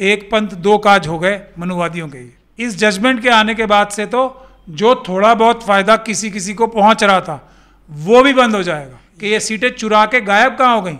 एक पंथ दो काज हो गए मनुवादियों के इस जजमेंट के आने के बाद से तो जो थोड़ा बहुत फायदा किसी किसी को पहुंच रहा था वो भी बंद हो जाएगा कि ये सीटें चुरा के गायब कहाँ हो गई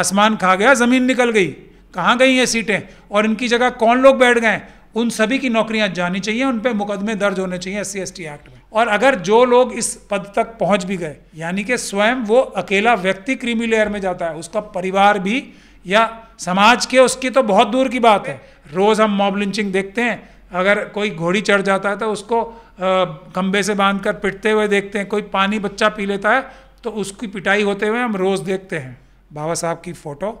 आसमान खा गया ज़मीन निकल गई कहाँ गई ये सीटें और इनकी जगह कौन लोग बैठ गए उन सभी की नौकरियां जानी चाहिए उन पर मुकदमे दर्ज होने चाहिए एस सी एक्ट में और अगर जो लोग इस पद तक पहुंच भी गए यानी कि स्वयं वो अकेला व्यक्ति क्रीमी लेयर में जाता है उसका परिवार भी या समाज के उसकी तो बहुत दूर की बात है रोज हम मॉब लिंचिंग देखते हैं अगर कोई घोड़ी चढ़ जाता है तो उसको खंबे से बांध कर पिटते हुए देखते हैं कोई पानी बच्चा पी लेता है तो उसकी पिटाई होते हुए हम रोज़ देखते हैं बाबा साहब की फ़ोटो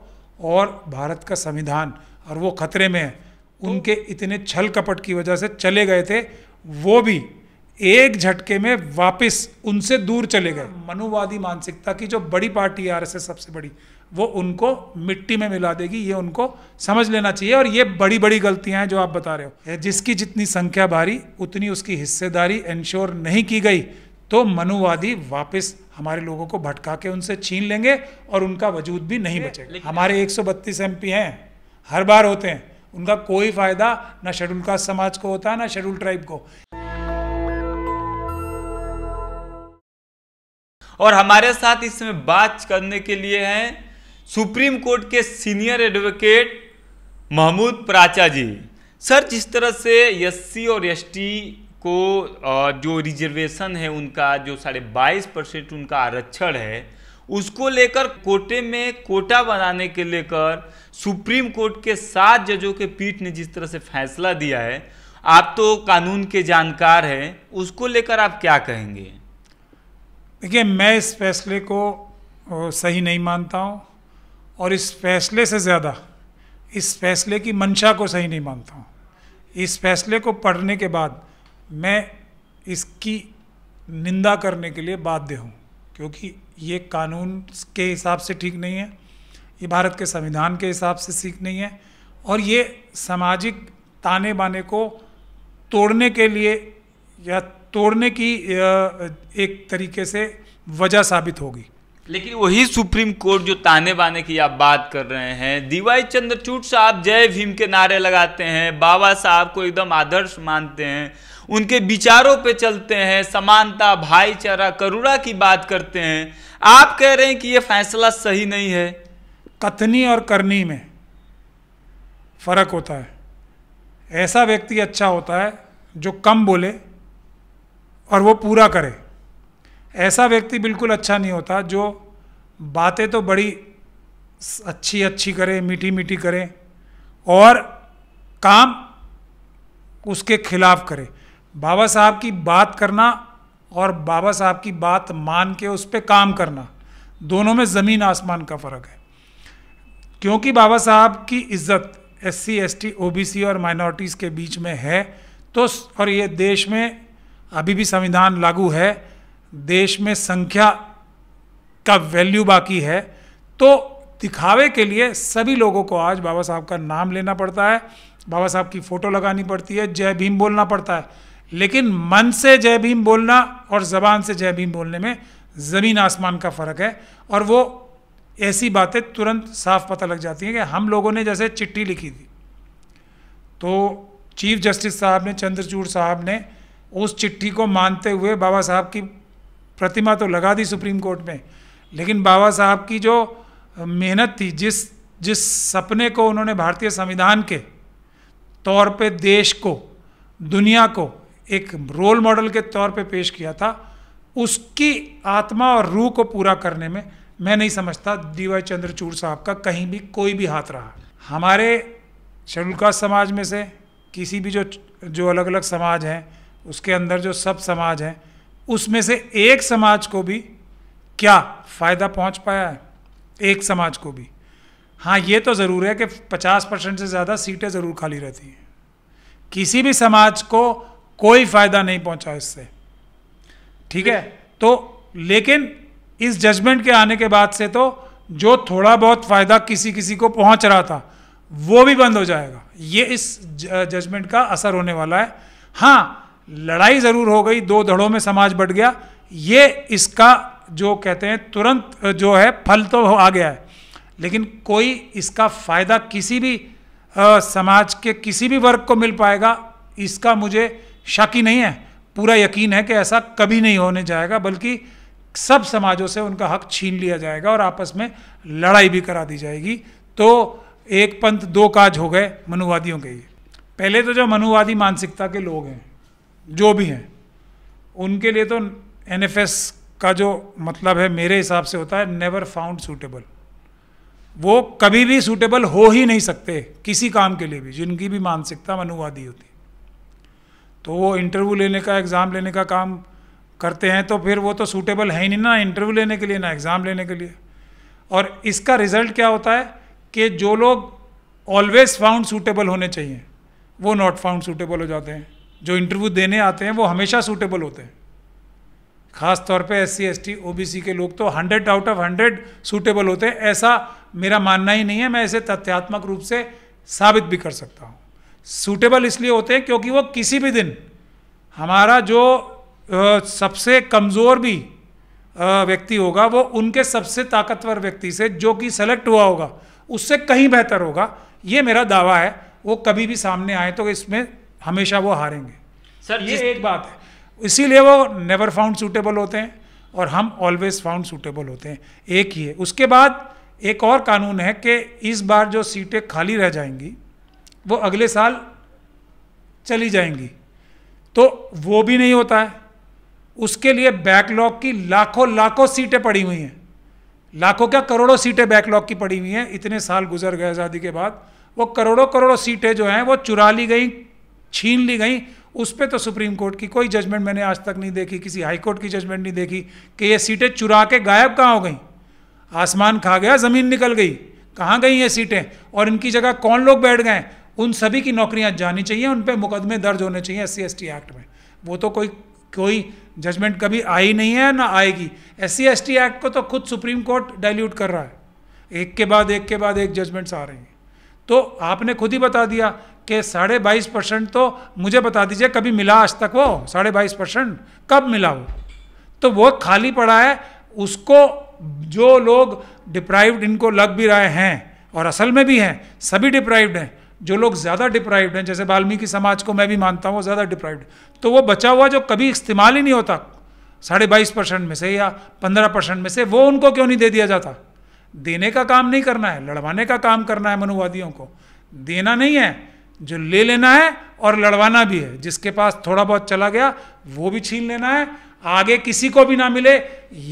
और भारत का संविधान और वो खतरे में है तो उनके इतने छल कपट की वजह से चले गए थे वो भी एक झटके में वापस उनसे दूर चले गए मनुवादी मानसिकता की जो बड़ी पार्टी एस सबसे बड़ी वो उनको मिट्टी में मिला देगी ये उनको समझ लेना चाहिए और ये बड़ी बड़ी गलतियां हैं जो आप बता रहे हो जिसकी जितनी संख्या भारी उतनी उसकी हिस्सेदारी इंश्योर नहीं की गई तो मनुवादी वापस हमारे लोगों को भटका के उनसे छीन लेंगे और उनका वजूद भी नहीं बचेगा हमारे एक सौ हैं हर बार होते हैं उनका कोई फायदा ना शेड्यूल कास्ट समाज को होता है ना शेड्यूल ट्राइब को और हमारे साथ इसमें बात करने के लिए हैं सुप्रीम कोर्ट के senior advocate Mahmood Pracha ji sir जिस तरह से एस और एस को जो रिजर्वेशन है उनका जो साढ़े बाईस परसेंट उनका आरक्षण है उसको लेकर कोटे में कोटा बनाने के लेकर सुप्रीम कोर्ट के सात जजों के पीठ ने जिस तरह से फैसला दिया है आप तो कानून के जानकार हैं उसको लेकर आप क्या कहेंगे देखिए मैं इस फैसले को सही नहीं मानता हूँ और इस फैसले से ज़्यादा इस फैसले की मंशा को सही नहीं मानता हूँ इस फैसले को पढ़ने के बाद मैं इसकी निंदा करने के लिए बाध्य हूँ क्योंकि ये कानून के हिसाब से ठीक नहीं है ये भारत के संविधान के हिसाब से सीख नहीं है और ये सामाजिक ताने बाने को तोड़ने के लिए या तोड़ने की एक तरीके से वजह साबित होगी लेकिन वही सुप्रीम कोर्ट जो ताने बाने की आप बात कर रहे हैं दीवाई चंद्रचूड साहब जय भीम के नारे लगाते हैं बाबा साहब को एकदम आदर्श मानते हैं उनके विचारों पे चलते हैं समानता भाईचारा करुणा की बात करते हैं आप कह रहे हैं कि ये फैसला सही नहीं है कथनी और करनी में फर्क होता है ऐसा व्यक्ति अच्छा होता है जो कम बोले और वो पूरा करे ऐसा व्यक्ति बिल्कुल अच्छा नहीं होता जो बातें तो बड़ी अच्छी अच्छी करे मीठी मीठी करे और काम उसके खिलाफ करे बाबा साहब की बात करना और बाबा साहब की बात मान के उस पर काम करना दोनों में ज़मीन आसमान का फ़र्क है क्योंकि बाबा साहब की इज्जत S C S T O B C और माइनॉरिटीज़ के बीच में है तो और ये देश में अभी भी संविधान लागू है देश में संख्या का वैल्यू बाकी है तो दिखावे के लिए सभी लोगों को आज बाबा साहब का नाम लेना पड़ता है बाबा साहब की फ़ोटो लगानी पड़ती है जय भीम बोलना पड़ता है लेकिन मन से जय भीम बोलना और ज़बान से जय भीम बोलने में ज़मीन आसमान का फ़र्क है और वो ऐसी बातें तुरंत साफ पता लग जाती हैं कि हम लोगों ने जैसे चिट्ठी लिखी थी तो चीफ जस्टिस साहब ने चंद्रचूड़ साहब ने उस चिट्ठी को मानते हुए बाबा साहब की प्रतिमा तो लगा दी सुप्रीम कोर्ट में लेकिन बाबा साहब की जो मेहनत थी जिस जिस सपने को उन्होंने भारतीय संविधान के तौर पे देश को दुनिया को एक रोल मॉडल के तौर पे पेश किया था उसकी आत्मा और रूह को पूरा करने में मैं नहीं समझता डी वाई चंद्रचूड़ साहब का कहीं भी कोई भी हाथ रहा हमारे शेड्यूल कास्ट समाज में से किसी भी जो जो अलग अलग समाज हैं उसके अंदर जो सब समाज हैं उसमें से एक समाज को भी क्या फ़ायदा पहुंच पाया है एक समाज को भी हाँ ये तो ज़रूर है कि 50 परसेंट से ज़्यादा सीटें ज़रूर खाली रहती हैं किसी भी समाज को कोई फ़ायदा नहीं पहुंचा इससे ठीक है तो लेकिन इस जजमेंट के आने के बाद से तो जो थोड़ा बहुत फ़ायदा किसी किसी को पहुंच रहा था वो भी बंद हो जाएगा ये इस जजमेंट का असर होने वाला है हाँ लड़ाई ज़रूर हो गई दो धड़ों में समाज बट गया ये इसका जो कहते हैं तुरंत जो है फल तो आ गया है लेकिन कोई इसका फ़ायदा किसी भी आ, समाज के किसी भी वर्ग को मिल पाएगा इसका मुझे शक ही नहीं है पूरा यकीन है कि ऐसा कभी नहीं होने जाएगा बल्कि सब समाजों से उनका हक छीन लिया जाएगा और आपस में लड़ाई भी करा दी जाएगी तो एक पंथ दो काज हो गए मनुवादियों के लिए पहले तो जो मनुवादी मानसिकता के लोग हैं जो भी हैं उनके लिए तो एन का जो मतलब है मेरे हिसाब से होता है नेवर फाउंड सूटेबल वो कभी भी सूटेबल हो ही नहीं सकते किसी काम के लिए भी जिनकी भी मानसिकता मनुवादी होती तो वो इंटरव्यू लेने का एग्ज़ाम लेने का काम करते हैं तो फिर वो तो सूटेबल है ही नहीं ना इंटरव्यू लेने के लिए ना एग्ज़ाम लेने के लिए और इसका रिज़ल्ट क्या होता है कि जो लोग ऑलवेज फाउंड सूटेबल होने चाहिए वो नॉट फाउंड सूटेबल हो जाते हैं जो इंटरव्यू देने आते हैं वो हमेशा सूटेबल होते हैं खास तौर पे S C S T O B C के लोग तो hundred out of hundred suitable होते हैं ऐसा मेरा मानना ही नहीं है मैं इसे तथ्यात्मक रूप से साबित भी कर सकता हूँ सूटेबल इसलिए होते हैं क्योंकि वो किसी भी दिन हमारा जो आ, सबसे कमज़ोर भी व्यक्ति होगा वो उनके सबसे ताकतवर व्यक्ति से जो कि सेलेक्ट हुआ होगा उससे कहीं बेहतर होगा ये मेरा दावा है वो कभी भी सामने आए तो इसमें हमेशा वो हारेंगे सर ये एक बात है इसीलिए वो नेवर फाउंड सूटेबल होते हैं और हम ऑलवेज फाउंड सूटेबल होते हैं एक ही है उसके बाद एक और कानून है कि इस बार जो सीटें खाली रह जाएंगी वो अगले साल चली जाएंगी तो वो भी नहीं होता है उसके लिए बैकलॉग की लाखों लाखों सीटें पड़ी हुई हैं लाखों क्या करोड़ों सीटें बैकलॉग की पड़ी हुई हैं इतने साल गुजर गए आज़ादी के बाद वो करोड़ों करोड़ों सीटें जो हैं वो चुरा ली गई छीन ली गई उस पर तो सुप्रीम कोर्ट की कोई जजमेंट मैंने आज तक नहीं देखी किसी हाई कोर्ट की जजमेंट नहीं देखी कि ये सीटें चुरा के गायब कहाँ हो गई आसमान खा गया ज़मीन निकल गई कहाँ गई ये सीटें और इनकी जगह कौन लोग बैठ गए उन सभी की नौकरियाँ जानी चाहिए उन पर मुकदमे दर्ज होने चाहिए एस सी एक्ट में वो तो कोई कोई जजमेंट कभी आई नहीं है ना आएगी एस सी एक्ट को तो खुद सुप्रीम कोर्ट डाइल्यूट कर रहा है एक के बाद एक के बाद एक जजमेंट्स आ रही हैं तो आपने खुद ही बता दिया कि साढ़े बाईस परसेंट तो मुझे बता दीजिए कभी मिला आज तक वो साढ़े बाईस परसेंट कब मिला वो तो वो खाली पड़ा है उसको जो लोग डिप्राइव्ड इनको लग भी रहे हैं और असल में भी हैं सभी डिप्राइव्ड हैं जो लोग ज़्यादा डिप्राइव्ड हैं जैसे वाल्मीकि समाज को मैं भी मानता हूँ वो ज़्यादा डिप्राइव्ड तो वो बचा हुआ जो कभी इस्तेमाल ही नहीं होता साढ़े बाईस परसेंट में से या पंद्रह परसेंट में से वो उनको क्यों नहीं दे दिया जाता देने का काम नहीं करना है लड़वाने का काम करना है मनुवादियों को देना नहीं है जो ले लेना है और लड़वाना भी है जिसके पास थोड़ा बहुत चला गया वो भी छीन लेना है आगे किसी को भी ना मिले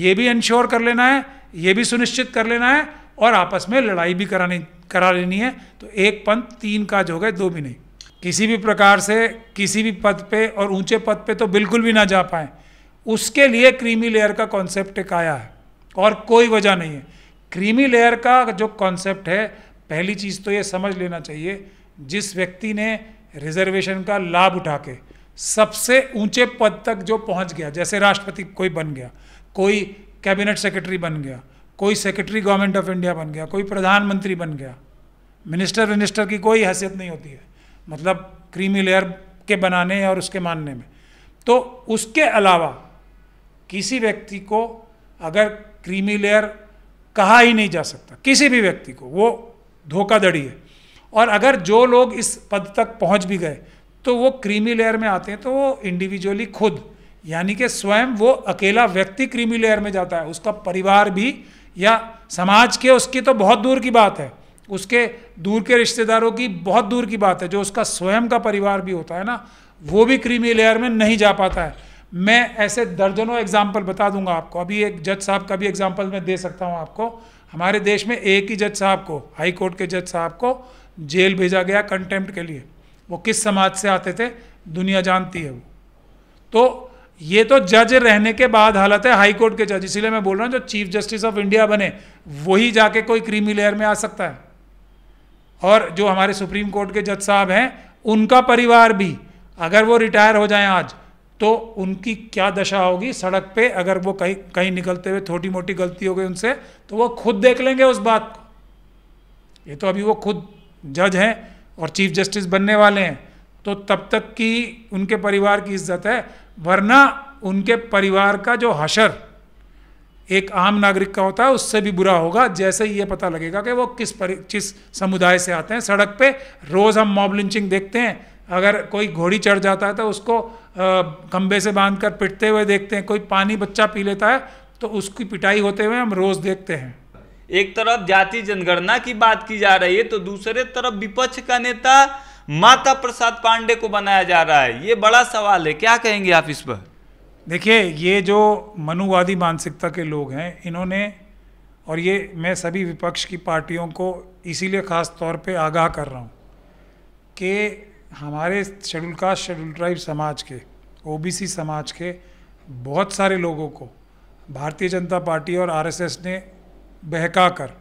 ये भी इंश्योर कर लेना है ये भी सुनिश्चित कर लेना है और आपस में लड़ाई भी करानी करा लेनी है तो एक पंथ तीन काज हो गए दो भी नहीं किसी भी प्रकार से किसी भी पद पे और ऊंचे पद पे तो बिल्कुल भी ना जा पाए उसके लिए क्रीमी लेयर का कॉन्सेप्ट एक आया है और कोई वजह नहीं है क्रीमी लेयर का जो कॉन्सेप्ट है पहली चीज़ तो ये समझ लेना चाहिए जिस व्यक्ति ने रिजर्वेशन का लाभ उठा के सबसे ऊंचे पद तक जो पहुंच गया जैसे राष्ट्रपति कोई बन गया कोई कैबिनेट सेक्रेटरी बन गया कोई सेक्रेटरी गवर्नमेंट ऑफ इंडिया बन गया कोई प्रधानमंत्री बन गया मिनिस्टर विनिस्टर की कोई हैसियत नहीं होती है मतलब क्रीमी लेयर के बनाने और उसके मानने में तो उसके अलावा किसी व्यक्ति को अगर क्रीमी लेयर कहा ही नहीं जा सकता किसी भी व्यक्ति को वो धोखाधड़ी है और अगर जो लोग इस पद तक पहुंच भी गए तो वो क्रीमी लेयर में आते हैं तो वो इंडिविजुअली खुद यानी कि स्वयं वो अकेला व्यक्ति क्रीमी लेयर में जाता है उसका परिवार भी या समाज के उसकी तो बहुत दूर की बात है उसके दूर के रिश्तेदारों की बहुत दूर की बात है जो उसका स्वयं का परिवार भी होता है ना वो भी क्रीमी लेयर में नहीं जा पाता है मैं ऐसे दर्जनों एग्जाम्पल बता दूंगा आपको अभी एक जज साहब का भी एग्जाम्पल मैं दे सकता हूँ आपको हमारे देश में एक ही जज साहब को हाई कोर्ट के जज साहब को जेल भेजा गया कंटेम्प्ट के लिए वो किस समाज से आते थे दुनिया जानती है वो तो ये तो जज रहने के बाद हालत है हाई कोर्ट के जज इसीलिए मैं बोल रहा हूँ जो चीफ जस्टिस ऑफ इंडिया बने वही जाके कोई क्रीमी लेयर में आ सकता है और जो हमारे सुप्रीम कोर्ट के जज साहब हैं उनका परिवार भी अगर वो रिटायर हो जाए आज तो उनकी क्या दशा होगी सड़क पे अगर वो कहीं कहीं निकलते हुए छोटी मोटी गलती हो गई उनसे तो वो खुद देख लेंगे उस बात को ये तो अभी वो खुद जज हैं और चीफ जस्टिस बनने वाले हैं तो तब तक की उनके परिवार की इज्जत है वरना उनके परिवार का जो हशर एक आम नागरिक का होता है उससे भी बुरा होगा जैसे ही ये पता लगेगा कि वो किस परि किस समुदाय से आते हैं सड़क पे रोज़ हम मॉब लिंचिंग देखते हैं अगर कोई घोड़ी चढ़ जाता है तो उसको खंबे से बांध कर पिटते हुए देखते हैं कोई पानी बच्चा पी लेता है तो उसकी पिटाई होते हुए हम रोज देखते हैं एक तरफ जाति जनगणना की बात की जा रही है तो दूसरे तरफ विपक्ष का नेता माता प्रसाद पांडे को बनाया जा रहा है ये बड़ा सवाल है क्या कहेंगे आप इस पर देखिए ये जो मनुवादी मानसिकता के लोग हैं इन्होंने और ये मैं सभी विपक्ष की पार्टियों को इसीलिए ख़ास तौर पे आगाह कर रहा हूँ कि हमारे शेड्यूल कास्ट शेड्यूल ट्राइब समाज के ओबीसी समाज के बहुत सारे लोगों को भारतीय जनता पार्टी और आरएसएस ने बहका कर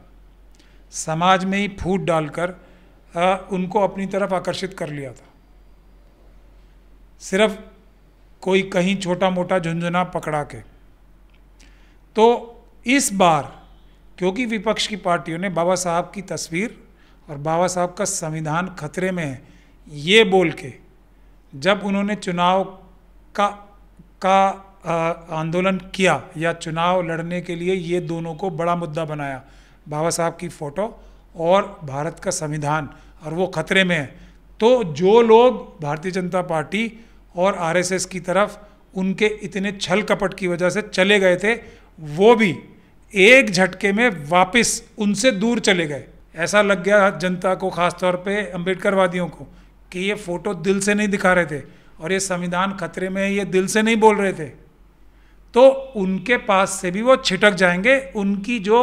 समाज में ही फूट डालकर उनको अपनी तरफ आकर्षित कर लिया था सिर्फ कोई कहीं छोटा मोटा झुंझुना पकड़ा के तो इस बार क्योंकि विपक्ष की पार्टियों ने बाबा साहब की तस्वीर और बाबा साहब का संविधान खतरे में है ये बोल के जब उन्होंने चुनाव का का आंदोलन किया या चुनाव लड़ने के लिए ये दोनों को बड़ा मुद्दा बनाया बाबा साहब की फ़ोटो और भारत का संविधान और वो खतरे में है तो जो लोग भारतीय जनता पार्टी और आरएसएस की तरफ उनके इतने छल कपट की वजह से चले गए थे वो भी एक झटके में वापस उनसे दूर चले गए ऐसा लग गया जनता को खासतौर पे अंबेडकरवादियों को कि ये फोटो दिल से नहीं दिखा रहे थे और ये संविधान खतरे में है ये दिल से नहीं बोल रहे थे तो उनके पास से भी वो छिटक जाएंगे उनकी जो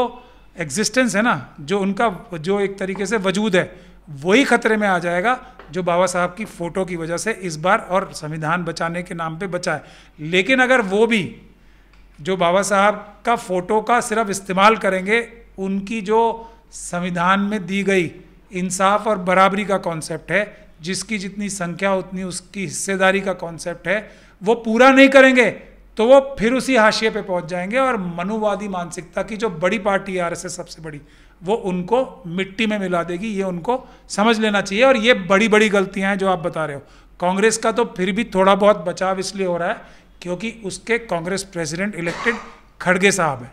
एग्जिस्टेंस है ना जो उनका जो एक तरीके से वजूद है वही खतरे में आ जाएगा जो बाबा साहब की फ़ोटो की वजह से इस बार और संविधान बचाने के नाम पे बचा है लेकिन अगर वो भी जो बाबा साहब का फ़ोटो का सिर्फ इस्तेमाल करेंगे उनकी जो संविधान में दी गई इंसाफ और बराबरी का कॉन्सेप्ट है जिसकी जितनी संख्या उतनी उसकी हिस्सेदारी का कॉन्सेप्ट है वो पूरा नहीं करेंगे तो वो फिर उसी हाशिए पे पहुंच जाएंगे और मनुवादी मानसिकता की जो बड़ी पार्टी है आर सबसे बड़ी वो उनको मिट्टी में मिला देगी ये उनको समझ लेना चाहिए और ये बड़ी बड़ी गलतियां हैं जो आप बता रहे हो कांग्रेस का तो फिर भी थोड़ा बहुत बचाव इसलिए हो रहा है क्योंकि उसके कांग्रेस प्रेसिडेंट इलेक्टेड खड़गे साहब हैं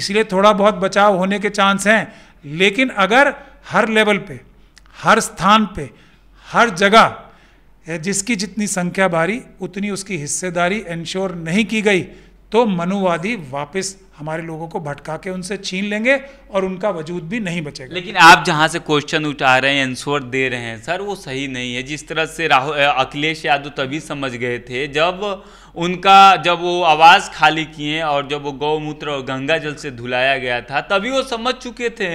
इसलिए थोड़ा बहुत बचाव होने के चांस हैं लेकिन अगर हर लेवल पे हर स्थान पे हर जगह जिसकी जितनी संख्या भारी उतनी उसकी हिस्सेदारी इंश्योर नहीं की गई तो मनुवादी वापस हमारे लोगों को भटका के उनसे छीन लेंगे और उनका वजूद भी नहीं बचेगा लेकिन आप जहां से क्वेश्चन उठा रहे हैं आंसर दे रहे हैं सर वो सही नहीं है जिस तरह से राहुल अखिलेश यादव तभी समझ गए थे जब उनका जब वो आवाज़ खाली किए और जब वो गौमूत्र और गंगा जल से धुलाया गया था तभी वो समझ चुके थे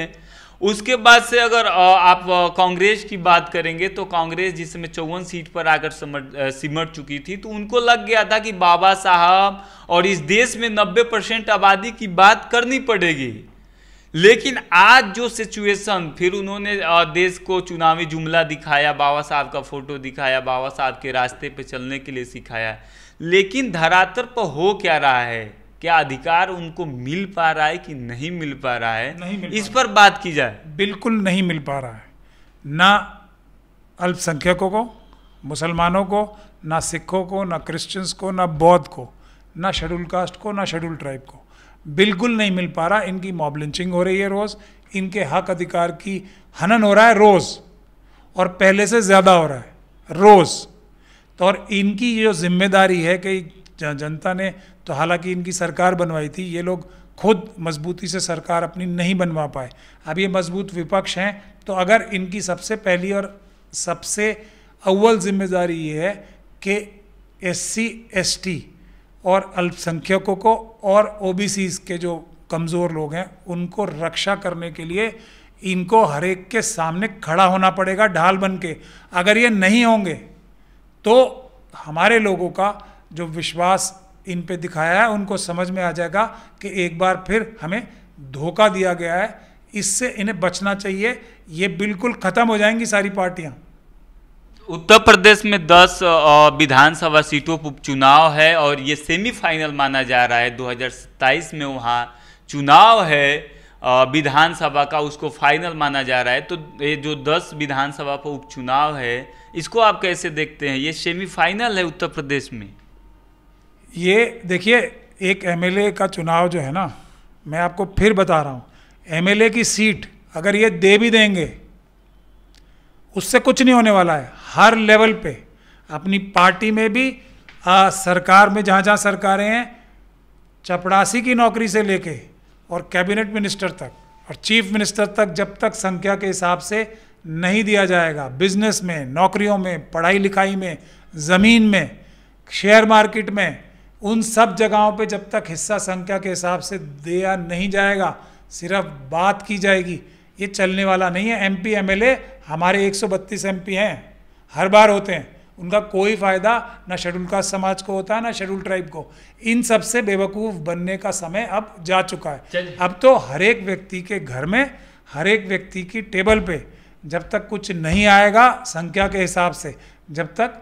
उसके बाद से अगर आप कांग्रेस की बात करेंगे तो कांग्रेस जिसमें चौवन सीट पर आकर सिमट चुकी थी तो उनको लग गया था कि बाबा साहब और इस देश में 90 परसेंट आबादी की बात करनी पड़ेगी लेकिन आज जो सिचुएशन फिर उन्होंने देश को चुनावी जुमला दिखाया बाबा साहब का फोटो दिखाया बाबा साहब के रास्ते पर चलने के लिए सिखाया लेकिन धरातल पर हो क्या रहा है क्या अधिकार उनको मिल पा रहा है कि नहीं मिल पा रहा है नहीं मिल इस पर बात की जाए बिल्कुल नहीं मिल पा रहा है ना अल्पसंख्यकों को मुसलमानों को ना सिखों को ना क्रिश्चियंस को ना बौद्ध को ना शेड्यूल कास्ट को ना शेड्यूल ट्राइब को बिल्कुल नहीं मिल पा रहा इनकी मॉब लिंचिंग हो रही है रोज़ इनके हक अधिकार की हनन हो रहा है रोज़ और पहले से ज़्यादा हो रहा है रोज़ तो और इनकी जो जिम्मेदारी है कि जनता ने तो हालांकि इनकी सरकार बनवाई थी ये लोग खुद मजबूती से सरकार अपनी नहीं बनवा पाए अब ये मजबूत विपक्ष हैं तो अगर इनकी सबसे पहली और सबसे अव्वल जिम्मेदारी ये है कि एस सी एस टी और अल्पसंख्यकों को और ओ के जो कमज़ोर लोग हैं उनको रक्षा करने के लिए इनको हर एक के सामने खड़ा होना पड़ेगा ढाल बन के अगर ये नहीं होंगे तो हमारे लोगों का जो विश्वास इन पे दिखाया है उनको समझ में आ जाएगा कि एक बार फिर हमें धोखा दिया गया है इससे इन्हें बचना चाहिए ये बिल्कुल खत्म हो जाएंगी सारी पार्टियां उत्तर प्रदेश में 10 विधानसभा सीटों पर उपचुनाव है और ये सेमीफाइनल माना जा रहा है 2027 में वहाँ चुनाव है विधानसभा का उसको फाइनल माना जा रहा है तो ये जो 10 विधानसभा पर उपचुनाव है इसको आप कैसे देखते हैं ये सेमीफाइनल है उत्तर प्रदेश में ये देखिए एक एमएलए का चुनाव जो है ना मैं आपको फिर बता रहा हूँ एमएलए की सीट अगर ये दे भी देंगे उससे कुछ नहीं होने वाला है हर लेवल पे अपनी पार्टी में भी आ, सरकार में जहाँ जहाँ सरकारें हैं चपड़ासी की नौकरी से लेके और कैबिनेट मिनिस्टर तक और चीफ मिनिस्टर तक जब तक संख्या के हिसाब से नहीं दिया जाएगा बिजनेस में नौकरियों में पढ़ाई लिखाई में ज़मीन में शेयर मार्केट में उन सब जगहों पे जब तक हिस्सा संख्या के हिसाब से दिया नहीं जाएगा सिर्फ बात की जाएगी ये चलने वाला नहीं है एम पी हमारे 132 एमपी हैं हर बार होते हैं उनका कोई फ़ायदा ना शेड्यूल कास्ट समाज को होता है ना शेड्यूल ट्राइब को इन सब से बेवकूफ़ बनने का समय अब जा चुका है अब तो हर एक व्यक्ति के घर में हर एक व्यक्ति की टेबल पे जब तक कुछ नहीं आएगा संख्या के हिसाब से जब तक